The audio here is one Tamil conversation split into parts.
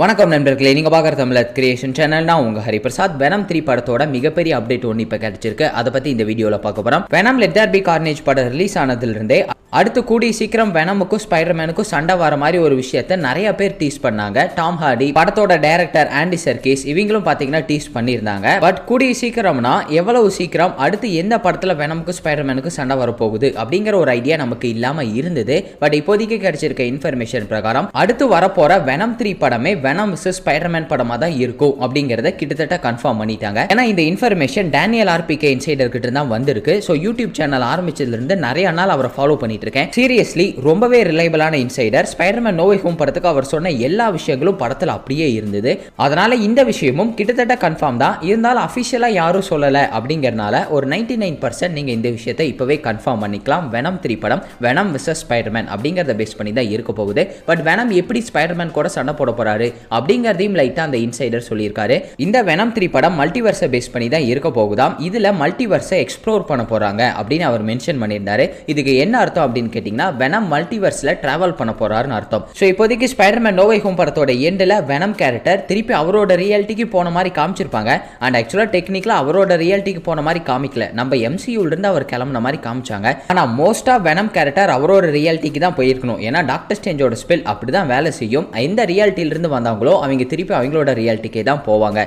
வணக்கம் நண்பர்களே நீங்கள் பார்க்குற தமிழ் கிரியேஷன் சேனல்னா உங்கள் ஹரிபிரசாத் வெனம் த்ரீ படத்தோட மிகப்பெரிய அப்டேட் ஒன்று இப்போ கிடச்சிருக்கு அதை பற்றி இந்த வீடியோவில் பார்க்க போகிறோம் Venom let there be carnage படம் ரிலீஸ் ஆனதுலேருந்தே அடுத்து கூடிய சீக்கிரம் வெனமுக்கும் ஸ்பைடர்மேனுக்கும் சண்டை வர மாதிரி ஒரு விஷயத்த நிறைய பேர் டீஸ் பண்ணாங்க டாம் ஹார்டி படத்தோட டைரக்டர் ஆண்டி சர்கீஸ் இவங்களும் பார்த்தீங்கன்னா டீஸ் பண்ணியிருந்தாங்க பட் கூடிய சீக்கிரம்னா எவ்வளவு சீக்கிரம் அடுத்து எந்த படத்தில் வெனமுக்கும் ஸ்பைடர்மேனுக்கும் சண்டை வரப்போகுது அப்படிங்கிற ஒரு ஐடியா நமக்கு இல்லாமல் இருந்தது பட் இப்போதைக்கு கிடைச்சிருக்க இன்ஃபர்மேஷன் பிரகாரம் அடுத்து வரப்போற வெனம் த்ரீ படமே வெனம் மிஸ்ஸஸ் ஸ்பைடர்மேன் படமாக தான் இருக்கும் அப்படிங்கிறத கிட்டத்தட்ட கன்ஃபார்ம் பண்ணிட்டாங்க ஏன்னா இந்த இன்ஃபர்மேஷன் டேனியல் ஆர்பிகே இன்சைடர் கிட்ட தான் வந்திருக்கு ஸோ யூடியூப் சேனல் ஆரம்பிச்சதுலேருந்து நிறைய நாள் அவரை ஃபாலோ பண்ணிட்டு இருக்கேன் சீரியஸ்லி ரொம்பவே ரிலையபிளான இன்சைடர் ஸ்பைடர்மேன் நோவை ஹோம் படத்துக்கு அவர் சொன்ன எல்லா விஷயங்களும் படத்தில் அப்படியே இருந்தது அதனால இந்த விஷயமும் கிட்டத்தட்ட கன்ஃபார்ம் தான் இருந்தாலும் அஃபிஷியலாக யாரும் சொல்லலை அப்படிங்கிறனால ஒரு நைன்டி நைன் பர்சன்ட் நீங்கள் இந்த விஷயத்தை இப்போவே கன்ஃபார்ம் பண்ணிக்கலாம் வெனம் த்ரீ படம் வெனம் விசஸ் ஸ்பைடர்மேன் அப்படிங்கிறத பேஸ் பண்ணி தான் இருக்க போகுது பட் வெனம் எப்படி ஸ்பைடர்மேன் கூட சண்டை போட போகிறாரு அப்படிங்கிறதையும் லைட்டாக அந்த இன்சைடர் சொல்லியிருக்காரு இந்த வெனம் த்ரீ படம் மல்டிவர்ஸ பேஸ் பண்ணி தான் இருக்க போகுதாம் இதுல மல்டிவர்ஸ எக்ஸ்ப்ளோர் பண்ண போறாங்க அப்படின்னு அவர் மென்ஷன் பண்ணியிருந்தாரு இதுக்கு என்ன அர்த்தம் அப்படின்னு கேட்டீங்கன்னா வெனம் மல்டிவர்ஸ்ல டிராவல் பண்ண போறாருன்னு அர்த்தம் ஸோ இப்போதைக்கு ஸ்பைடர்மேன் நோவை ஹோம் படத்தோட எண்டில் வெனம் கேரக்டர் திருப்பி அவரோட ரியாலிட்டிக்கு போன மாதிரி காமிச்சிருப்பாங்க அண்ட் ஆக்சுவலா டெக்னிக்ல அவரோட ரியாலிட்டிக்கு போன மாதிரி காமிக்கல நம்ம எம்சியூல இருந்து அவர் கிளம்புன மாதிரி காமிச்சாங்க ஆனா மோஸ்ட்டாக வெனம் கேரக்டர் அவரோட ரியாலிட்டிக்கு தான் போயிருக்கணும் ஏன்னா டாக்டர் ஸ்டேஞ்சோட ஸ்பெல் அப்படிதான் வேலை செய்யும் இந்த ரியாலிட்டியிலிருந்து வந்தவங்களோ அவங்க திருப்பி அவங்களோட ரியாலிட்டிக்கே தான் போவாங்க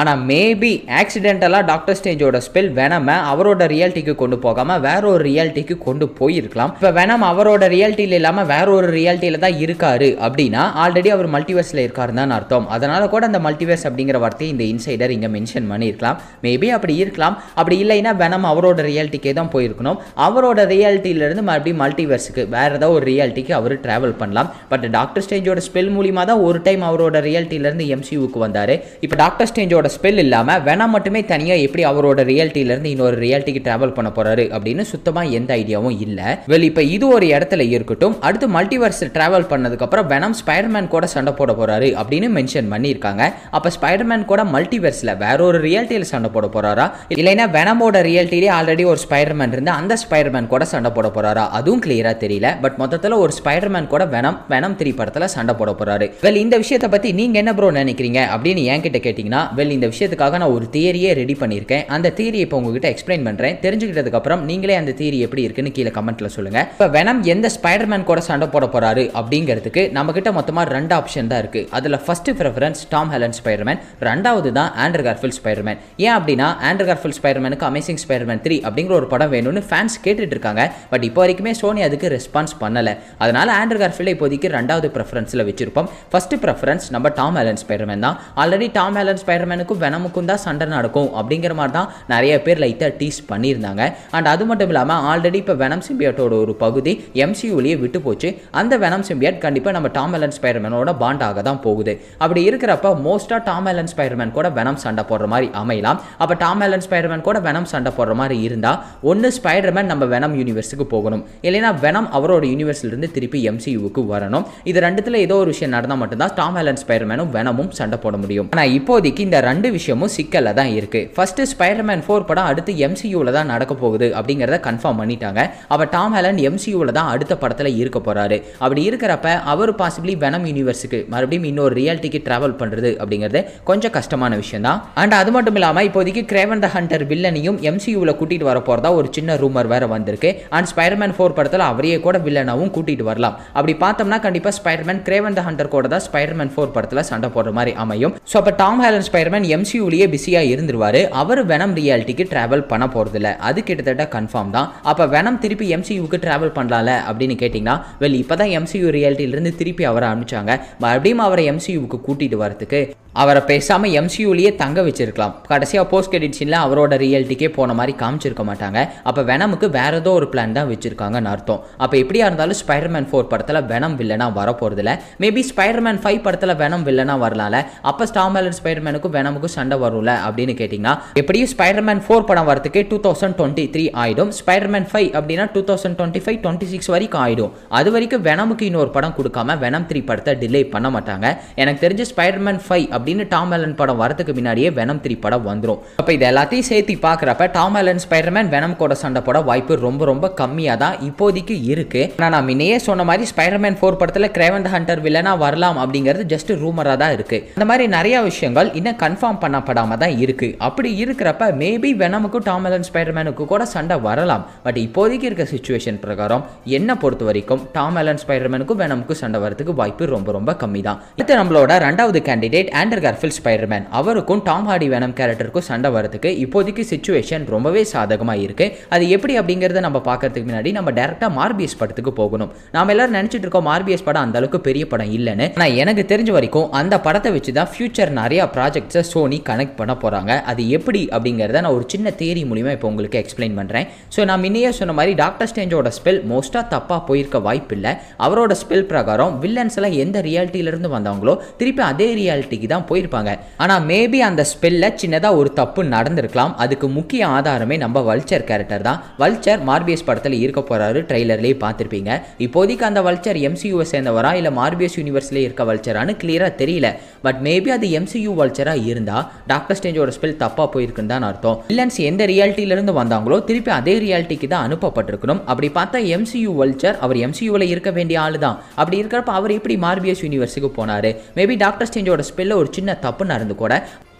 ஆனால் மேபி ஆக்சிடென்டலாக டாக்டர் ஸ்டேஞ்சோட ஸ்பெல் வேணாம அவரோட ரியாலிட்டிக்கு கொண்டு போகாமல் வேற ஒரு ரியாலிட்டிக்கு கொண்டு போயிருக்கலாம் இப்போ வேணாம் அவரோட ரியாலிட்டியில் இல்லாமல் வேற ஒரு ரியாலிட்டியில் தான் இருக்காரு அப்படின்னா ஆல்ரெடி அவர் மல்டிவர்ஸில் இருக்காருன்னு தான் அர்த்தம் அதனால கூட அந்த மல்டிவர்ஸ் அப்படிங்கிற வார்த்தையை இந்த இன்சைடர் இங்கே மென்ஷன் பண்ணியிருக்கலாம் மேபி அப்படி இருக்கலாம் அப்படி இல்லைன்னா வெனம் அவரோட ரியாலிட்டிக்கே தான் போயிருக்கணும் அவரோட ரியாலிட்டியிலேருந்து மறுபடியும் மல்டிவர்ஸுக்கு வேறு ஏதாவது ஒரு ரியாலிட்டிக்கு அவர் ட்ராவல் பண்ணலாம் பட் டாக்டர் ஸ்டேஞ்சோட ஸ்பெல் மூலியமாக தான் ஒரு டைம் அவரோட ரியாலிட்டியிலேருந்து எம்சியூக்கு வந்தார் இப்போ டாக்டர் ஸ்டேஞ்சோட ஹாரியோட ஸ்பெல் இல்லாமல் வேணா மட்டுமே தனியாக எப்படி அவரோட ரியாலிட்டியிலேருந்து இன்னொரு ரியாலிட்டிக்கு ட்ராவல் பண்ண போறாரு அப்படின்னு சுத்தமாக எந்த ஐடியாவும் இல்லை வெல் இப்போ இது ஒரு இடத்துல இருக்கட்டும் அடுத்து மல்டிவர்ஸ் ட்ராவல் பண்ணதுக்கப்புறம் வெனம் ஸ்பைடர்மேன் கூட சண்டை போட போறாரு அப்படின்னு மென்ஷன் பண்ணியிருக்காங்க அப்போ ஸ்பைடர்மேன் கூட மல்டிவர்ஸில் வேற ஒரு ரியாலிட்டியில் சண்டை போட போறாரா இல்லைன்னா வெனமோட ரியாலிட்டியிலே ஆல்ரெடி ஒரு ஸ்பைடர்மேன் இருந்து அந்த ஸ்பைடர்மேன் கூட சண்டை போட போறாரா அதுவும் கிளியராக தெரியல பட் மொத்தத்தில் ஒரு ஸ்பைடர்மேன் கூட வெனம் வெனம் த்ரீ படத்தில் சண்டை போட போறாரு வெல் இந்த விஷயத்தை பற்றி நீங்கள் என்ன ப்ரோ நினைக்கிறீங்க அப்படின்னு என்கிட்ட கேட்டிங்கன்னா வெல் நாட்கள் இந்த விஷயத்துக்காக நான் ஒரு தியரியே ரெடி பண்ணியிருக்கேன் அந்த தியரி இப்போ உங்ககிட்ட எக்ஸ்பிளைன் பண்ணுறேன் தெரிஞ்சுக்கிட்டதுக்கப்புறம் நீங்களே அந்த தியரி எப்படி இருக்குன்னு கீழே கமெண்ட்டில் சொல்லுங்கள் இப்போ வெனம் எந்த ஸ்பைடர்மேன் கூட சண்டை போட போகிறாரு அப்படிங்கிறதுக்கு நம்மகிட்ட மொத்தமாக ரெண்டு ஆப்ஷன் தான் இருக்குது அதில் first preference Tom Holland Spiderman ரெண்டாவது தான் ஆண்ட்ரு கார்ஃபில் ஸ்பைடர்மேன் ஏன் அப்படின்னா ஆண்ட்ரு கார்ஃபில் ஸ்பைடர்மேனுக்கு அமேசிங் ஸ்பைடர்மேன் த்ரீ அப்படிங்கிற ஒரு படம் வேணும்னு ஃபேன்ஸ் கேட்டுட்டு இருக்காங்க பட் இப்போ வரைக்குமே சோனி அதுக்கு ரெஸ்பான்ஸ் பண்ணலை அதனால் ஆண்ட்ரு கார்ஃபில்டை இப்போதைக்கு ரெண்டாவது ப்ரிஃபரன்ஸில் வச்சிருப்போம் ஃபஸ்ட்டு ப்ரெஃபரன்ஸ் நம்ம டாம் ஹெலன் ஸ்பைடர்மேன் தான் ஆல்ரெடி டாம் ஹெலன் ஸ்பைடர்மேன் கேப்டனுக்கும் வெனமுக்கும் தான் சண்டை நடக்கும் அப்படிங்கிற மாதிரி தான் நிறைய பேர் லைட்டாக டீஸ் பண்ணியிருந்தாங்க அண்ட் அது மட்டும் இல்லாமல் ஆல்ரெடி இப்போ வெனம் சிம்பியட்டோட ஒரு பகுதி எம்சியூலேயே விட்டு போச்சு அந்த வெனம் சிம்பியட் கண்டிப்பாக நம்ம டாம் அலன் ஸ்பைடர்மேனோட பாண்டாக தான் போகுது அப்படி இருக்கிறப்ப மோஸ்ட்டாக டாம் அலன் ஸ்பைடர்மேன் கூட வெனம் சண்டை போடுற மாதிரி அமையலாம் அப்போ டாம் அலன் ஸ்பைடர்மேன் கூட வெனம் சண்டை போடுற மாதிரி இருந்தால் ஒன்று ஸ்பைடர்மேன் நம்ம வெனம் யூனிவர்ஸுக்கு போகணும் இல்லைனா வெனம் அவரோட யூனிவர்ஸ்லேருந்து திருப்பி எம்சியூவுக்கு வரணும் இது ரெண்டுத்தில் ஏதோ ஒரு விஷயம் நடந்தால் மட்டும்தான் டாம் அலன் ஸ்பைடர்மேனும் வெனமும் சண்டை போட முடியும் ஆனால் இப்போதைக்கு இந்த ரெண்டு விஷயமும் சிக்கலில் தான் இருக்குது ஃபஸ்ட்டு ஸ்பைடர்மேன் ஃபோர் படம் அடுத்து எம்சியூவில் தான் நடக்க போகுது அப்படிங்கிறத கன்ஃபார்ம் பண்ணிட்டாங்க அப்போ டாம் ஹேலண்ட் எம்சியூவில் தான் அடுத்த படத்தில் இருக்க போகிறாரு அப்படி இருக்கிறப்ப அவர் பாசிபிளி வெனம் யூனிவர்ஸுக்கு மறுபடியும் இன்னொரு ரியாலிட்டிக்கு ட்ராவல் பண்ணுறது அப்படிங்கிறது கொஞ்சம் கஷ்டமான விஷயம் தான் அண்ட் அது மட்டும் இல்லாமல் இப்போதைக்கு கிரேவன் த ஹண்டர் வில்லனையும் எம்சியூவில் கூட்டிகிட்டு வர போகிறதா ஒரு சின்ன ரூமர் வேறு வந்திருக்கு அண்ட் ஸ்பைடர்மேன் ஃபோர் படத்தில் அவரையே கூட வில்லனாகவும் கூட்டிகிட்டு வரலாம் அப்படி பார்த்தோம்னா கண்டிப்பாக ஸ்பைடர்மேன் கிரேவன் த ஹண்டர் கூட தான் ஸ்பைடர்மேன் ஃபோர் படத்தில் சண்டை போடுற மாதிரி அமையும் ஸோ அப்போ டாம் ஹேலன் ஸ்பைடர்மேன் பேட்மேன் எம்சியூலேயே பிஸியாக இருந்துருவார் அவர் வெனம் ரியாலிட்டிக்கு ட்ராவல் பண்ண போகிறதில்ல அது கிட்டத்தட்ட கன்ஃபார்ம் தான் அப்போ வெனம் திருப்பி எம்சியூக்கு ட்ராவல் பண்ணலாம்ல அப்படின்னு கேட்டிங்கன்னா வெல் இப்போ தான் எம்சியூ ரியாலிட்டியிலேருந்து திருப்பி அவரை அனுப்பிச்சாங்க மறுபடியும் அவரை எம்சியூவுக்கு கூட்டிகிட்டு வரதுக்கு அவரை பேசாமல் எம்சியூலேயே தங்க வச்சிருக்கலாம் கடைசியாக போஸ்ட் கிரெடிட் சீனில் அவரோட ரியாலிட்டிக்கே போன மாதிரி காமிச்சிருக்க மாட்டாங்க அப்போ வெனமுக்கு வேறு ஏதோ ஒரு பிளான் தான் வச்சுருக்காங்கன்னு அர்த்தம் அப்போ எப்படியா இருந்தாலும் ஸ்பைடர்மேன் ஃபோர் படத்தில் வெனம் வில்லனா வரப்போகிறதில்ல மேபி ஸ்பைடர்மேன் ஃபைவ் படத்தில் வெனம் வில்லனா வரலாம்ல அப்போ ஸ்டாமலன் ஸ்பைடர்மேனுக்கும் வெனமுக்கும் சண்டை வரும்ல அப்படின்னு கேட்டிங்கன்னா எப்படியும் ஸ்பைடர்மேன் ஃபோர் படம் வரதுக்கு டூ தௌசண்ட் டுவெண்ட்டி த்ரீ ஆகிடும் ஸ்பைடர்மேன் ஃபைவ் அப்படின்னா two thousand twenty five twenty six வரைக்கும் ஆகிடும் அது வரைக்கும் வெனமுக்கு இன்னொரு படம் கொடுக்காம வெனம் த்ரீ படத்தை டிலே பண்ண மாட்டாங்க எனக்கு தெரிஞ்ச ஸ்பைடர்மேன் ஃபைவ் அப்படின்னு டாம் ஆலன் படம் வரதுக்கு முன்னாடியே வெனம் த்ரீ படம் வந்துடும் அப்போ இது எல்லாத்தையும் சேர்த்து பார்க்குறப்ப டாம் ஆலன் ஸ்பைடர்மேன் வெனம் கூட சண்டை போட வாய்ப்பு ரொம்ப ரொம்ப கம்மியாக தான் இப்போதைக்கு இருக்கு ஆனால் நான் முன்னையே சொன்ன மாதிரி ஸ்பைடர்மேன் ஃபோர் படத்தில் கிரேவன் ஹண்டர் வில்லனா வரலாம் அப்படிங்கிறது ஜஸ்ட் ரூமராக தான் இருக்கு அந்த மாதிரி நிறைய விஷயங்கள் இன்னும் கன்ஃபார்ம் பண்ணப்படாமல் தான் இருக்கு அப்படி இருக்கிறப்ப மேபி வெனமுக்கும் டாம் அலன் ஸ்பைடர்மேனுக்கு கூட சண்டை வரலாம் பட் இப்போதைக்கு இருக்க சுச்சுவேஷன் பிரகாரம் என்னை பொறுத்த வரைக்கும் டாம் அலன் ஸ்பைடர்மேனுக்கும் வெனமுக்கும் சண்டை வரதுக்கு வாய்ப்பு ரொம்ப ரொம்ப கம்மி தான் அடுத்து நம்மளோட ரெண்டாவது candidate and Andrew Garfield Spiderman அவருக்கும் டாம் ஹார்டி வேணம் கேரக்டருக்கும் சண்டை வரதுக்கு இப்போதைக்கு சுச்சுவேஷன் ரொம்பவே சாதகமாக இருக்குது அது எப்படி அப்படிங்கிறத நம்ம பார்க்கறதுக்கு முன்னாடி நம்ம டேரக்டாக மார்பிஎஸ் படத்துக்கு போகணும் நாம் எல்லாரும் நினச்சிட்டு இருக்கோம் மார்பிஎஸ் படம் அந்த அளவுக்கு பெரிய படம் இல்லைன்னு ஆனால் எனக்கு தெரிஞ்ச வரைக்கும் அந்த படத்தை வச்சு தான் ஃபியூச்சர் நிறையா ப்ராஜெக்ட்ஸை சோனி கனெக்ட் பண்ண போகிறாங்க அது எப்படி அப்படிங்கிறத நான் ஒரு சின்ன தேரி மூலியமாக இப்போ உங்களுக்கு எக்ஸ்பிளைன் பண்ணுறேன் ஸோ நான் இன்னையே சொன்ன மாதிரி டாக்டர் ஸ்டேஞ்சோட ஸ்பெல் மோஸ்ட்டாக தப்பாக போயிருக்க வாய்ப்பு இல்லை அவரோட ஸ்பெல் பிரகாரம் வில்லன்ஸ் எல்லாம் எந்த ரியாலிட்டியிலேருந்து வந்தவங்களோ திருப்பி அதே ரியாலிட்டிக்கு தான் தான் போயிருப்பாங்க ஆனால் மேபி அந்த ஸ்பெல்ல சின்னதாக ஒரு தப்பு நடந்திருக்கலாம் அதுக்கு முக்கிய ஆதாரமே நம்ம வல்ச்சர் கேரக்டர் தான் வல்ச்சர் மார்பியஸ் படத்தில் இருக்க போகிறாரு ட்ரெய்லர்லேயே பார்த்துருப்பீங்க இப்போதைக்கு அந்த வல்ச்சர் எம்சியூவை சேர்ந்தவரா இல்லை மார்பியஸ் யூனிவர்ஸ்லேயே இருக்க வல்ச்சரான்னு கிளியராக தெரியல பட் மேபி அது எம்சியூ வல்ச்சராக இருந்தால் டாக்டர் ஸ்டேஞ்சோட ஸ்பெல் தப்பாக போயிருக்குன்னு தான் அர்த்தம் இல்லன்ஸ் எந்த ரியாலிட்டியிலிருந்து வந்தாங்களோ திருப்பி அதே ரியாலிட்டிக்கு தான் அனுப்பப்பட்டிருக்கணும் அப்படி பார்த்தா எம்சியூ வல்ச்சர் அவர் எம்சியூவில் இருக்க வேண்டிய ஆள் தான் அப்படி இருக்கிறப்ப அவர் எப்படி மார்பியஸ் யூனிவர்ஸுக்கு போனார் மேபி டாக்டர் ஸ்டேஞ்சோட ஸ்பெல்ல ஒரு ஒரு சின்ன தப்பு நடந்து கூட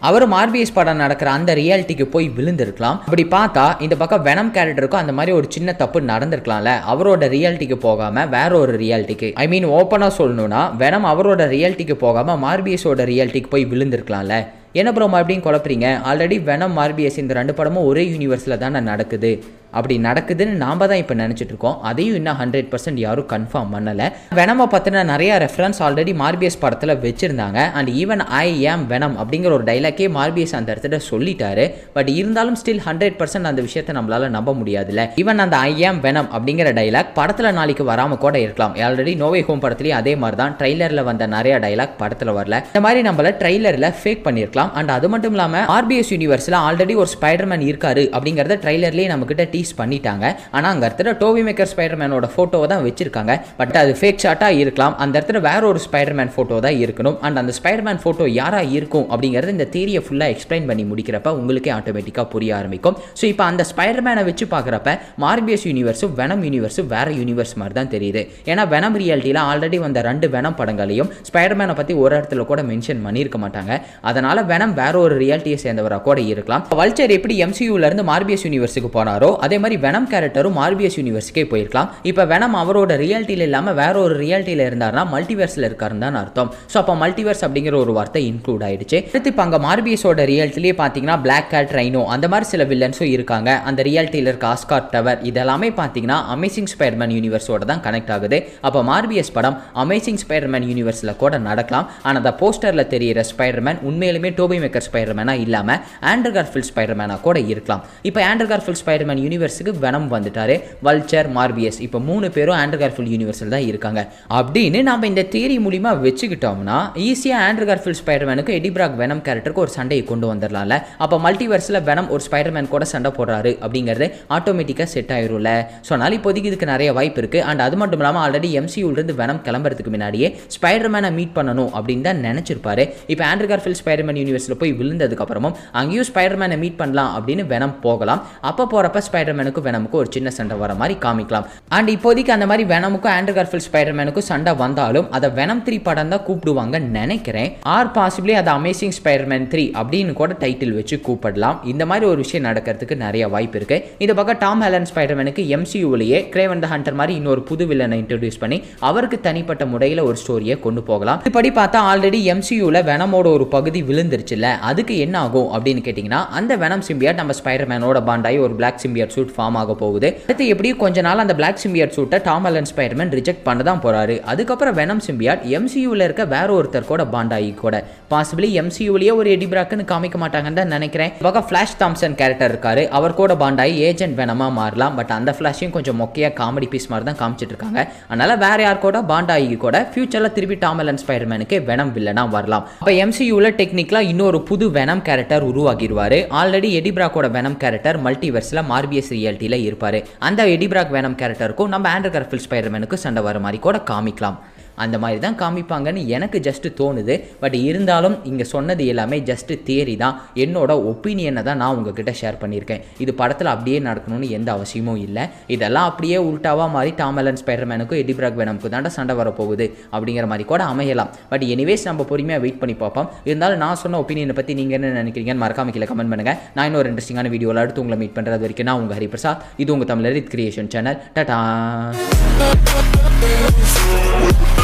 அவரும் ஆர்பிஎஸ் படம் நடக்கிற அந்த ரியாலிட்டிக்கு போய் விழுந்திருக்கலாம் அப்படி பார்த்தா இந்த பக்கம் வெனம் கேரக்டருக்கும் அந்த மாதிரி ஒரு சின்ன தப்பு நடந்திருக்கலாம்ல அவரோட ரியாலிட்டிக்கு போகாம வேற ஒரு ரியாலிட்டிக்கு ஐ மீன் ஓப்பனாக சொல்லணும்னா வெனம் அவரோட ரியாலிட்டிக்கு போகாம மார்பிஎஸோட ரியாலிட்டிக்கு போய் விழுந்திருக்கலாம்ல என்ன ப்ரோ மறுபடியும் குழப்பறீங்க ஆல்ரெடி வெனம் மார்பிஎஸ் இந்த ரெண்டு படமும் ஒரே யூனிவர்ஸில் தானே நடக்குது அப்படி நடக்குதுன்னு நாம் தான் இப்போ நினச்சிட்டு இருக்கோம் அதையும் இன்னும் ஹண்ட்ரட் பர்சன்ட் யாரும் கன்ஃபார்ம் பண்ணலை வெனமை பார்த்தினா நிறையா ரெஃபரன்ஸ் ஆல்ரெடி மார்பிஎஸ் படத்தில் வச்சுருந்தாங்க and even I am Venom அப்படிங்கிற ஒரு டைலாக்கே மார்பிஎஸ் அந்த இடத்துல சொல்லிட்டாரு பட் இருந்தாலும் ஸ்டில் ஹண்ட்ரட் பர்சன்ட் அந்த விஷயத்தை நம்மளால் நம்ப முடியாதுல்ல ஈவன் அந்த ஐ ஏம் வெனம் அப்படிங்கிற டைலாக் படத்தில் நாளைக்கு வராமல் கூட இருக்கலாம் ஆல்ரெடி நோவே ஹோம் படத்துலேயும் அதே மாதிரி தான் ட்ரெய்லரில் வந்த நிறையா டைலாக் படத்தில் வரல இந்த மாதிரி நம்மளை ட்ரெய்லரில் ஃபேக் பண்ணியிருக்கலாம் அண்ட் அது மட்டும் இல்லாமல் ஆர்பிஎஸ் யூனிவர்ஸில் ஆல்ரெடி ஒரு ஸ்பைடர்மேன் இருக்காரு அப்படிங்கிறத ட்ரெய்லர்லேயே நம்மக்கிட்ட டீ ரிலீஸ் பண்ணிட்டாங்க ஆனால் அங்கே இடத்துல டோவி மேக்கர் ஸ்பைடர்மேனோட ஃபோட்டோவை தான் வச்சிருக்காங்க பட் அது ஃபேக் ஷாட்டாக இருக்கலாம் அந்த இடத்துல வேற ஒரு ஸ்பைடர்மேன் ஃபோட்டோ தான் இருக்கணும் அண்ட் அந்த ஸ்பைடர்மேன் ஃபோட்டோ யாராக இருக்கும் அப்படிங்கிறது இந்த தேரியை ஃபுல்லாக எக்ஸ்பிளைன் பண்ணி முடிக்கிறப்ப உங்களுக்கே ஆட்டோமேட்டிக்காக புரிய ஆரம்பிக்கும் ஸோ இப்போ அந்த ஸ்பைடர்மேனை வச்சு பார்க்குறப்ப மார்பியஸ் யூனிவர்ஸும் வெனம் யூனிவர்ஸும் வேறு யூனிவர்ஸ் மாதிரி தான் தெரியுது ஏன்னா வெனம் ரியாலிட்டியில் ஆல்ரெடி வந்த ரெண்டு வெனம் படங்களையும் ஸ்பைடர்மேனை பற்றி ஒரு இடத்துல கூட மென்ஷன் பண்ணியிருக்க மாட்டாங்க அதனால் வெனம் வேற ஒரு ரியாலிட்டியை சேர்ந்தவராக கூட இருக்கலாம் வல்ச்சர் எப்படி எம்சியூலேருந்து மார்பியஸ் யூனிவர்ஸுக்கு போனாரோ அது அதே மாதிரி வெனம் கேரக்டரும் ஆர்பிஎஸ் யூனிவர்ஸுக்கே போயிருக்கலாம் இப்போ வெனம் அவரோட ரியாலிட்டியில் இல்லாமல் வேற ஒரு ரியாலிட்டியில் இருந்தார்னா மல்டிவர்ஸில் இருக்காருன்னு தான் அர்த்தம் ஸோ அப்போ மல்டிவர்ஸ் அப்படிங்கிற ஒரு வார்த்தை இன்க்ளூட் ஆயிடுச்சு அடுத்து இப்போ அங்கே மார்பிஎஸோட ரியாலிட்டிலேயே பார்த்தீங்கன்னா பிளாக் கேட் ரைனோ அந்த மாதிரி சில வில்லன்ஸும் இருக்காங்க அந்த ரியாலிட்டியில் இருக்க ஆஸ்கார் டவர் இதெல்லாமே பார்த்தீங்கன்னா அமேசிங் ஸ்பைடர்மேன் யூனிவர்ஸோட தான் கனெக்ட் ஆகுது அப்போ மார்பிஎஸ் படம் அமேசிங் ஸ்பைடர்மேன் யூனிவர்ஸில் கூட நடக்கலாம் ஆனால் அந்த போஸ்டரில் தெரியிற ஸ்பைடர்மேன் உண்மையிலுமே டோபி மேக்கர் ஸ்பைடர்மேனாக இல்லாமல் ஆண்டர் ஃபில் ஸ்பைடர்மேனாக கூட இருக்கலாம் இப்போ ஆண்டர் கார்ஃபில் ஸ்பைடர்மேன் யூனிவர்ஸ் யூனிவர்ஸுக்கு வெனம் வந்துட்டாரு வல்ச்சர் மார்பியஸ் இப்போ மூணு பேரும் ஆண்ட்ரு கார்ஃபில் யூனிவர்ஸில் தான் இருக்காங்க அப்படின்னு நம்ம இந்த தேரி மூலியமா வச்சுக்கிட்டோம்னா ஈஸியாக ஆண்ட்ரு கார்ஃபில் ஸ்பைடர்மேனுக்கு எடிபிராக் வெனம் கேரக்டருக்கு ஒரு சண்டையை கொண்டு வந்துடலாம்ல அப்போ மல்டிவர்ஸில் வெனம் ஒரு ஸ்பைடர்மேன் கூட சண்டை போடுறாரு அப்படிங்கிறது ஆட்டோமேட்டிக்காக செட் ஆயிரும்ல ஸோ நாள் இப்போதைக்கு இதுக்கு நிறைய வாய்ப்பு இருக்குது அண்ட் அது மட்டும் இல்லாமல் ஆல்ரெடி எம்சியூலேருந்து வெனம் கிளம்புறதுக்கு முன்னாடியே ஸ்பைடர்மேனை மீட் பண்ணணும் அப்படின்னு தான் நினச்சிருப்பாரு இப்போ ஆண்ட்ரு ஸ்பைடர்மேன் யூனிவர்ஸில் போய் விழுந்ததுக்கப்புறமும் அங்கேயும் ஸ்பைடர்மேனை மீட் பண்ணலாம் அப்படின்னு வெனம் போகலாம் அப்போ போகிறப்ப ஸ்பைடர் ஸ்பைடர்மேனுக்கும் வேணமுக்கும் ஒரு சின்ன சண்டை வர மாதிரி காமிக்கலாம் அண்ட் இப்போதைக்கு அந்த மாதிரி வேணமுக்கும் ஆண்ட்ரூ கார்ஃபில் ஸ்பைடர்மேனுக்கும் சண்டை வந்தாலும் அதை வெனம் த்ரீ படம் தான் கூப்பிடுவாங்க நினைக்கிறேன் ஆர் பாசிபிளி அது அமேசிங் ஸ்பைடர்மேன் த்ரீ அப்படின்னு கூட டைட்டில் வச்சு கூப்பிடலாம் இந்த மாதிரி ஒரு விஷயம் நடக்கிறதுக்கு நிறைய வாய்ப்பு இருக்கு இந்த பக்கம் டாம் ஹேலன் ஸ்பைடர்மேனுக்கு எம்சியூலேயே கிரேவன் த ஹண்டர் மாதிரி இன்னொரு புது வில்லனை இன்ட்ரடியூஸ் பண்ணி அவருக்கு தனிப்பட்ட முறையில் ஒரு ஸ்டோரியை கொண்டு போகலாம் இப்படி பார்த்தா ஆல்ரெடி எம்சியூவில் வெனமோட ஒரு பகுதி விழுந்துருச்சுல்ல அதுக்கு என்ன ஆகும் அப்படின்னு கேட்டிங்கன்னா அந்த வெனம் சிம்பியாட் நம்ம ஸ்பைடர்மேனோட பாண்டாய் ஒரு பிளாக் சிம்பியாட் சூட் ஃபார்ம் ஆக போகுது அடுத்து எப்படியும் கொஞ்ச நாள் அந்த பிளாக் சிம்பியாட் சூட்டை டாம் அலன் ஸ்பைடர்மேன் ரிஜெக்ட் பண்ண தான் போறாரு அதுக்கப்புறம் வெனம் சிம்பியாட் எம்சியூல இருக்க வேற ஒருத்தர் கூட பாண்டாயி கூட பாசிபிளி எம்சியூலயே ஒரு எடி பிராக்குன்னு காமிக்க மாட்டாங்கன்னு தான் நினைக்கிறேன் பிளாஷ் தாம்சன் கேரக்டர் இருக்காரு அவர் கூட பாண்டாயி ஏஜென்ட் வெனமா மாறலாம் பட் அந்த பிளாஷையும் கொஞ்சம் மொக்கையா காமெடி பீஸ் மாதிரி தான் காமிச்சிட்டு இருக்காங்க அதனால வேற யார் கூட பாண்டாயி கூட ஃபியூச்சர்ல திருப்பி டாம் அலன் ஸ்பைடர்மேனுக்கு வெனம் வில்லனா வரலாம் அப்ப எம்சியூல டெக்னிக்லாம் இன்னொரு புது வெனம் கேரக்டர் உருவாகிடுவார் ஆல்ரெடி எடிபிராக்கோட வெனம் கேரக்டர் மல்டிவர்ஸ்ல மார்பிஎஸ் ரியாலிட்டியில் இருப்பார் அந்த எடிபிராக் வேணம் கேரக்டருக்கும் நம்ம ஆண்டர் கர்ஃபில் ஸ்பைடர்மேனுக்கு சண்டை வர மாதிரி கூட காமிக்கலாம் அந்த மாதிரி தான் காமிப்பாங்கன்னு எனக்கு ஜஸ்ட்டு தோணுது பட் இருந்தாலும் இங்கே சொன்னது எல்லாமே ஜஸ்ட்டு தேரி தான் என்னோட ஒப்பீனியனை தான் நான் உங்ககிட்ட ஷேர் பண்ணியிருக்கேன் இது படத்தில் அப்படியே நடக்கணும்னு எந்த அவசியமும் இல்லை இதெல்லாம் அப்படியே உல்ட்டாவாக மாறி டாமலன் ஸ்பைடர்மேனுக்கும் எடிபிராக் வேனமுக்கு தாண்டா சண்டை வரப்போகுது அப்படிங்கிற மாதிரி கூட அமையலாம் பட் எனிவேஸ் நம்ம பொறுமையாக வெயிட் பண்ணி பார்ப்போம் இருந்தாலும் நான் சொன்ன ஒப்பீனியனை பற்றி நீங்கள் என்ன நினைக்கிறீங்கன்னு மறக்காம கீழே கமெண்ட் பண்ணுங்கள் நான் இன்னொரு இன்ட்ரெஸ்டிங்கான வீடியோவில் அடுத்து உங்களை மீட் பண்ணுறது வரைக்கும் நான் உங்கள் ஹரிபிரசாத் இது உங்கள் தமிழர் கிரியேஷன் சேனல் டட்டா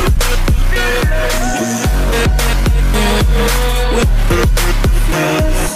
we Yeah.